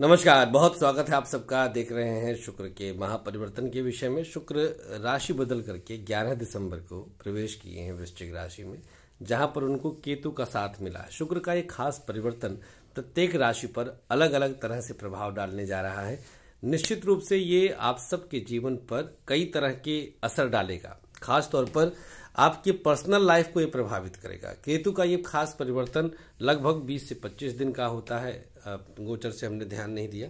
नमस्कार बहुत स्वागत है आप सबका देख रहे हैं शुक्र के महापरिवर्तन के विषय में शुक्र राशि बदल करके 11 दिसंबर को प्रवेश किए हैं वृश्चिक राशि में जहां पर उनको केतु का साथ मिला शुक्र का एक खास परिवर्तन प्रत्येक राशि पर अलग अलग तरह से प्रभाव डालने जा रहा है निश्चित रूप से ये आप सबके जीवन पर कई तरह के असर डालेगा खासतौर पर आपके पर्सनल लाइफ को ये प्रभावित करेगा केतु का ये खास परिवर्तन लगभग 20 से 25 दिन का होता है गोचर से हमने ध्यान नहीं दिया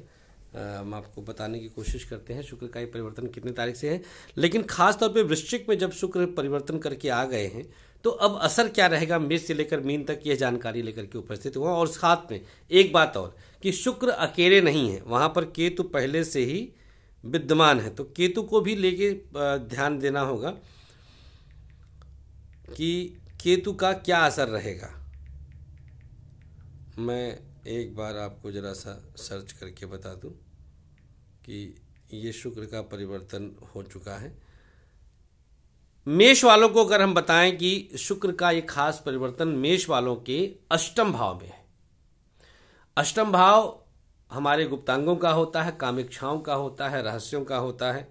हम आपको बताने की कोशिश करते हैं शुक्र का ये परिवर्तन कितने तारीख से है लेकिन खासतौर पर वृश्चिक में जब शुक्र परिवर्तन करके आ गए हैं तो अब असर क्या रहेगा मेष से लेकर मीन तक यह जानकारी लेकर के उपस्थित हुआ और साथ में एक बात और कि शुक्र अकेले नहीं है वहाँ पर केतु पहले से ही विद्यमान है तो केतु को भी लेके ध्यान देना होगा कि केतु का क्या असर रहेगा मैं एक बार आपको ज़रा सा सर्च करके बता दूं कि ये शुक्र का परिवर्तन हो चुका है मेष वालों को अगर हम बताएं कि शुक्र का ये खास परिवर्तन मेष वालों के अष्टम भाव में है अष्टम भाव हमारे गुप्तांगों का होता है कामिक्षाओं का होता है रहस्यों का होता है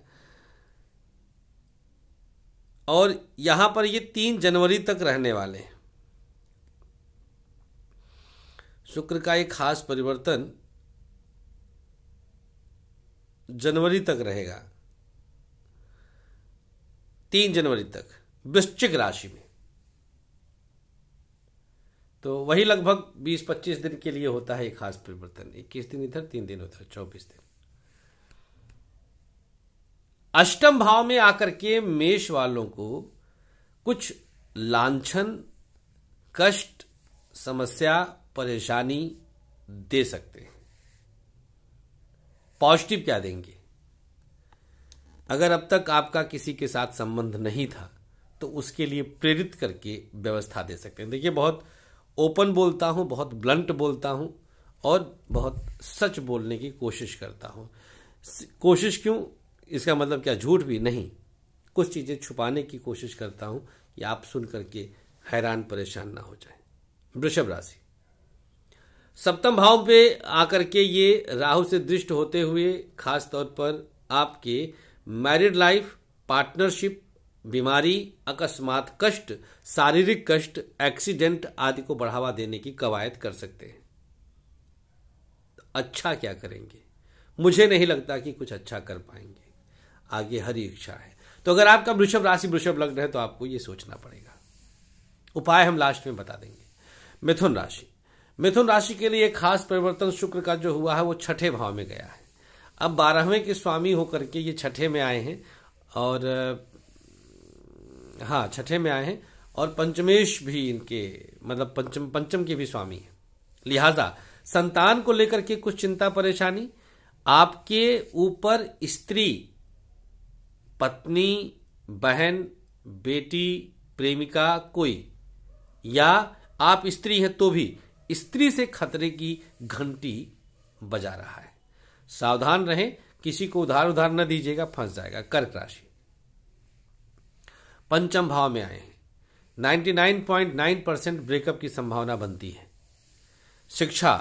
और यहाँ पर ये तीन जनवरी तक रहने वाले हैं शुक्र का एक खास परिवर्तन जनवरी तक रहेगा तीन जनवरी तक वृश्चिक राशि में तो वही लगभग 20-25 दिन के लिए होता है एक खास परिवर्तन 21 दिन इधर तीन दिन उधर 24 दिन अष्टम भाव में आकर के मेष वालों को कुछ लांछन कष्ट समस्या परेशानी दे सकते हैं पॉजिटिव क्या देंगे अगर अब तक आपका किसी के साथ संबंध नहीं था तो उसके लिए प्रेरित करके व्यवस्था दे सकते हैं देखिए बहुत ओपन बोलता हूं बहुत ब्लंट बोलता हूं और बहुत सच बोलने की कोशिश करता हूं कोशिश क्यों इसका मतलब क्या झूठ भी नहीं कुछ चीज़ें छुपाने की कोशिश करता हूँ कि आप सुन करके हैरान परेशान ना हो जाए वृषभ राशि सप्तम भाव पे आकर के ये राहु से दृष्ट होते हुए खास तौर पर आपके मैरिड लाइफ पार्टनरशिप बीमारी अकस्मात कष्ट शारीरिक कष्ट एक्सीडेंट आदि को बढ़ावा देने की कवायद कर सकते हैं अच्छा क्या करेंगे मुझे नहीं लगता कि कुछ अच्छा कर पाएंगे आगे हरी इच्छा है तो अगर आपका वृषभ राशि वृषभ लग्न है तो आपको ये सोचना पड़ेगा उपाय हम लास्ट में बता देंगे मिथुन राशि मिथुन राशि के लिए खास परिवर्तन शुक्र का जो हुआ है वो छठे भाव में गया है अब बारहवें के स्वामी होकर के ये छठे में आए हैं और हाँ छठे में आए हैं और पंचमेश भी इनके मतलब पंचम पंचम के भी स्वामी हैं लिहाजा संतान को लेकर के कुछ चिंता परेशानी आपके ऊपर स्त्री पत्नी बहन बेटी प्रेमिका कोई या आप स्त्री हैं तो भी स्त्री से खतरे की घंटी बजा रहा है सावधान रहें किसी को उधार उधार न दीजिएगा फंस जाएगा कर्क राशि पंचम भाव में आए हैं 99.9 परसेंट ब्रेकअप की संभावना बनती है शिक्षा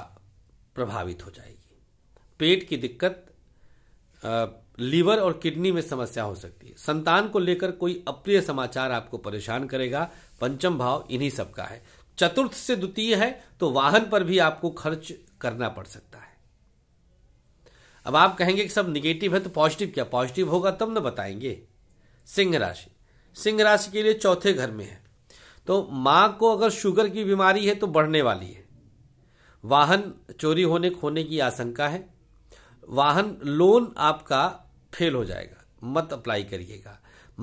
प्रभावित हो जाएगी पेट की दिक्कत लीवर और किडनी में समस्या हो सकती है संतान को लेकर कोई अप्रिय समाचार आपको परेशान करेगा पंचम भाव इन्हीं सब का है चतुर्थ से द्वितीय है तो वाहन पर भी आपको खर्च करना पड़ सकता है अब आप कहेंगे कि सब निगेटिव है तो पॉजिटिव क्या पॉजिटिव होगा तब न बताएंगे सिंह राशि सिंह राशि के लिए चौथे घर में है तो मां को अगर शुगर की बीमारी है तो बढ़ने वाली है वाहन चोरी होने खोने की आशंका है वाहन लोन आपका फेल हो जाएगा मत अप्लाई करिएगा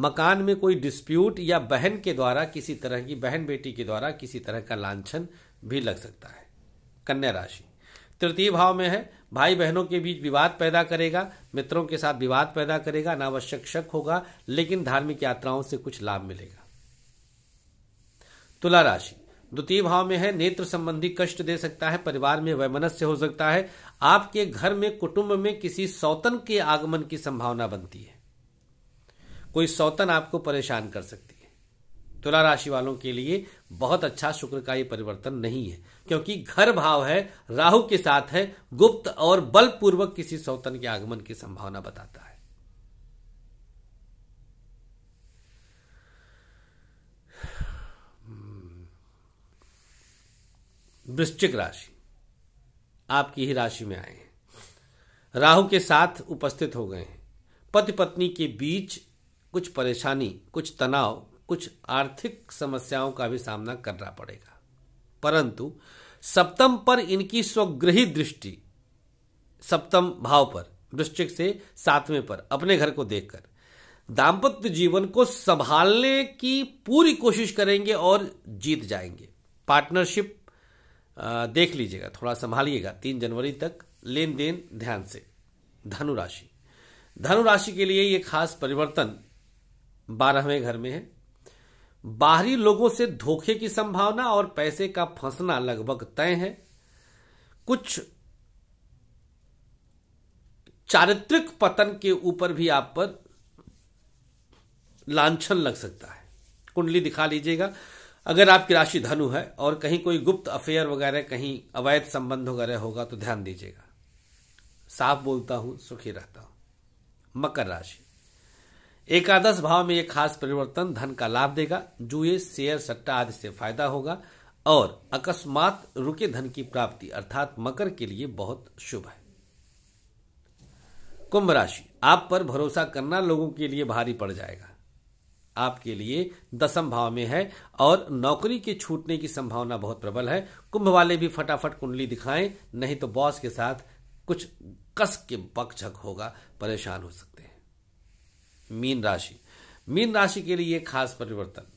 मकान में कोई डिस्प्यूट या बहन के द्वारा किसी तरह की बहन बेटी के द्वारा किसी तरह का लांछन भी लग सकता है कन्या राशि तृतीय भाव में है भाई बहनों के बीच विवाद पैदा करेगा मित्रों के साथ विवाद पैदा करेगा अनावश्यक शक होगा लेकिन धार्मिक यात्राओं से कुछ लाभ मिलेगा तुला राशि द्वितीय भाव में है नेत्र संबंधी कष्ट दे सकता है परिवार में वैमनस्य हो सकता है आपके घर में कुटुंब में किसी सौतन के आगमन की संभावना बनती है कोई सौतन आपको परेशान कर सकती है तुला राशि वालों के लिए बहुत अच्छा शुक्र का यह परिवर्तन नहीं है क्योंकि घर भाव है राहु के साथ है गुप्त और बलपूर्वक किसी सौतन के आगमन की संभावना बताता है वृश्चिक राशि आपकी ही राशि में आए हैं राहु के साथ उपस्थित हो गए हैं पति पत्नी के बीच कुछ परेशानी कुछ तनाव कुछ आर्थिक समस्याओं का भी सामना करना पड़ेगा परंतु सप्तम पर इनकी स्वगृही दृष्टि सप्तम भाव पर वृश्चिक से सातवें पर अपने घर को देखकर दाम्पत्य जीवन को संभालने की पूरी कोशिश करेंगे और जीत जाएंगे पार्टनरशिप देख लीजिएगा थोड़ा संभालिएगा तीन जनवरी तक लेन देन ध्यान से धनु राशि धनु राशि के लिए ये खास परिवर्तन बारहवें घर में है बाहरी लोगों से धोखे की संभावना और पैसे का फंसना लगभग तय है कुछ चारित्रिक पतन के ऊपर भी आप पर लांछन लग सकता है कुंडली दिखा लीजिएगा अगर आपकी राशि धनु है और कहीं कोई गुप्त अफेयर वगैरह कहीं अवैध संबंध वगैरह होगा तो ध्यान दीजिएगा साफ बोलता हूं सुखी रहता हूं मकर राशि एकादश भाव में यह खास परिवर्तन धन का लाभ देगा जुए शेयर सट्टा आदि से फायदा होगा और अकस्मात रुके धन की प्राप्ति अर्थात मकर के लिए बहुत शुभ है कुंभ राशि आप पर भरोसा करना लोगों के लिए भारी पड़ जाएगा आपके लिए दसम भाव में है और नौकरी के छूटने की संभावना बहुत प्रबल है कुंभ वाले भी फटाफट कुंडली दिखाएं नहीं तो बॉस के साथ कुछ कस के बकझक होगा परेशान हो सकते हैं मीन राशि मीन राशि के लिए खास परिवर्तन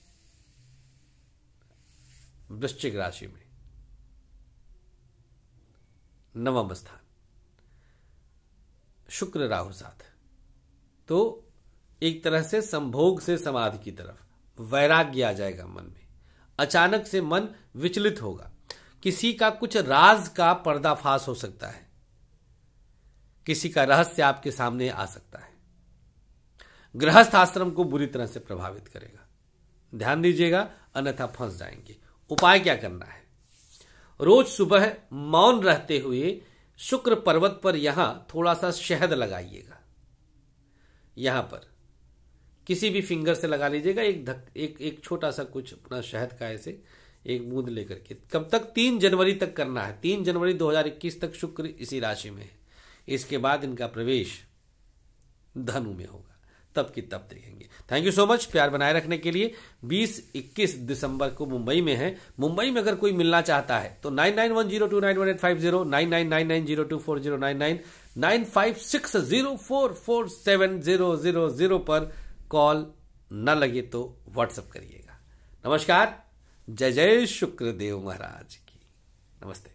वृश्चिक राशि में नवम स्थान शुक्र राहु साथ तो एक तरह से संभोग से समाधि की तरफ वैराग्य आ जाएगा मन में अचानक से मन विचलित होगा किसी का कुछ राज का पर्दाफाश हो सकता है किसी का रहस्य आपके सामने आ सकता है गृहस्थ आश्रम को बुरी तरह से प्रभावित करेगा ध्यान दीजिएगा अन्यथा फंस जाएंगे उपाय क्या करना है रोज सुबह मौन रहते हुए शुक्र पर्वत पर यहां थोड़ा सा शहद लगाइएगा यहां पर किसी भी फिंगर से लगा लीजिएगा एक धक एक एक छोटा सा कुछ अपना शहद का ऐसे एक बूंद लेकर के कब तक तीन जनवरी तक करना है तीन जनवरी 2021 तक शुक्र इसी राशि में है इसके बाद इनका प्रवेश धनु में होगा तब की तब देखेंगे थैंक यू सो मच प्यार बनाए रखने के लिए 20 21 दिसंबर को मुंबई में है मुंबई में अगर कोई मिलना चाहता है तो nine nine one zero two nine one eight five zero nine nine nine nine zero two four zero nine nine nine five six zero four four seven zero zero zero पर कॉल न लगे तो WhatsApp करिएगा नमस्कार जय जय शुक्रदेव महाराज की नमस्ते